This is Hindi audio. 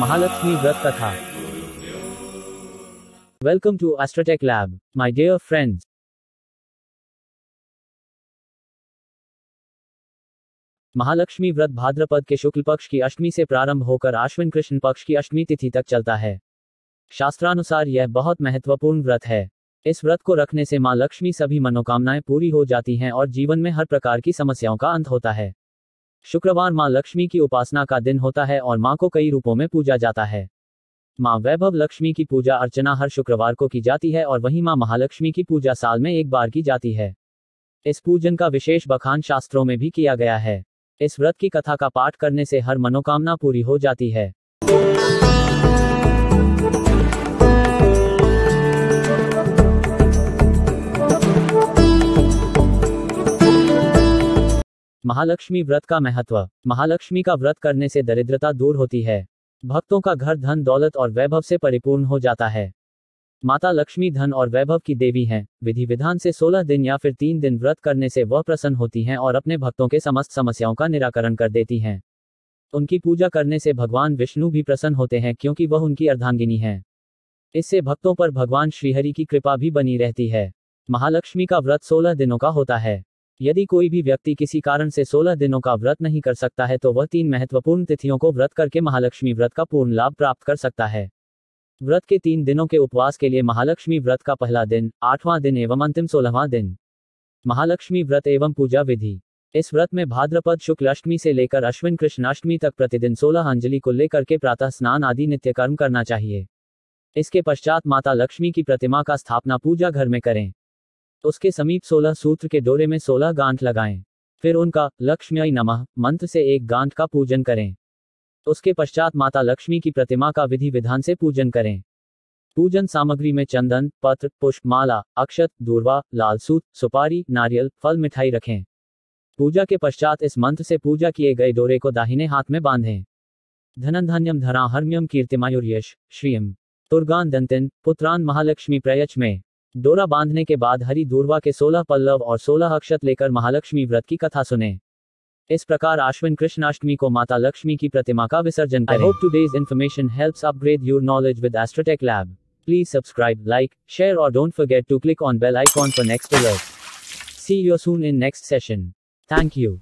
महालक्ष्मी व्रत कथा welcome to Astrotech lab my dear friends Mahalakshmi व्रत भाद्रपद के शुक्ल पक्ष की अष्टमी से प्रारंभ होकर आश्विन कृष्ण पक्ष की अष्टमी तिथि तक चलता है शास्त्रानुसार यह बहुत महत्वपूर्ण व्रत है इस व्रत को रखने से मां लक्ष्मी सभी मनोकामनाएं पूरी हो जाती हैं और जीवन में हर प्रकार की समस्याओं का अंत होता है शुक्रवार मां लक्ष्मी की उपासना का दिन होता है और मां को कई रूपों में पूजा जाता है मां वैभव लक्ष्मी की पूजा अर्चना हर शुक्रवार को की जाती है और वहीं मां महालक्ष्मी की पूजा साल में एक बार की जाती है इस पूजन का विशेष बखान शास्त्रों में भी किया गया है इस व्रत की कथा का पाठ करने से हर मनोकामना पूरी हो जाती है महालक्ष्मी व्रत का महत्व महालक्ष्मी का व्रत करने से दरिद्रता दूर होती है भक्तों का घर धन दौलत और वैभव से परिपूर्ण हो जाता है माता लक्ष्मी धन और वैभव की देवी हैं विधि विधान से सोलह दिन या फिर तीन दिन व्रत करने से वह प्रसन्न होती हैं और अपने भक्तों के समस्त समस्याओं का निराकरण कर देती हैं उनकी पूजा करने से भगवान विष्णु भी प्रसन्न होते हैं क्योंकि वह उनकी अर्धांगिनी है इससे भक्तों पर भगवान श्रीहरि की कृपा भी बनी रहती है महालक्ष्मी का व्रत सोलह दिनों का होता है यदि कोई भी व्यक्ति किसी कारण से 16 दिनों का व्रत नहीं कर सकता है तो वह तीन महत्वपूर्ण तिथियों को व्रत करके महालक्ष्मी व्रत का पूर्ण लाभ प्राप्त कर सकता है व्रत के तीन दिनों के उपवास के लिए महालक्ष्मी व्रत का पहला दिन आठवां दिन एवं अंतिम सोलहवां दिन महालक्ष्मी व्रत एवं पूजा विधि इस व्रत में भाद्रपद शुक्ल अष्टमी से लेकर अश्विन कृष्णाष्टमी तक प्रतिदिन सोलह अंजलि को लेकर के प्रातः स्नान आदि नित्य कर्म करना चाहिए इसके पश्चात माता लक्ष्मी की प्रतिमा का स्थापना पूजा घर में करें तो उसके समीप सोलह सूत्र के डोरे में सोलह गांठ लगाएं फिर उनका लक्ष्मी नमः मंत्र से एक गांठ का पूजन करें उसके पश्चात माता लक्ष्मी की प्रतिमा का विधि विधान से पूजन करें पूजन सामग्री में चंदन पत्र पुष्प माला अक्षत दूरवा लाल सूत सुपारी नारियल फल मिठाई रखें पूजा के पश्चात इस मंत्र से पूजा किए गए डोरे को दाहिने हाथ में बांधें धनधान्यम धरा हर्म्यम कीर्तिमायुर्यश श्रीयम तुर्गान दंतिन पुत्रान महालक्ष्मी प्रयच में डोरा बांधने के बाद हरि दूरवा के सोलह पल्लव और सोलह अक्षत लेकर महालक्ष्मी व्रत की कथा सुने इस प्रकार आश्विन कृष्णाष्टमी को माता लक्ष्मी की प्रतिमा का विसर्जन करें। I hope this information help upgrade your knowledge with Astrotech lab please subscribe like share और don't forget to click on bell icon for next alert see you soon in next session thank you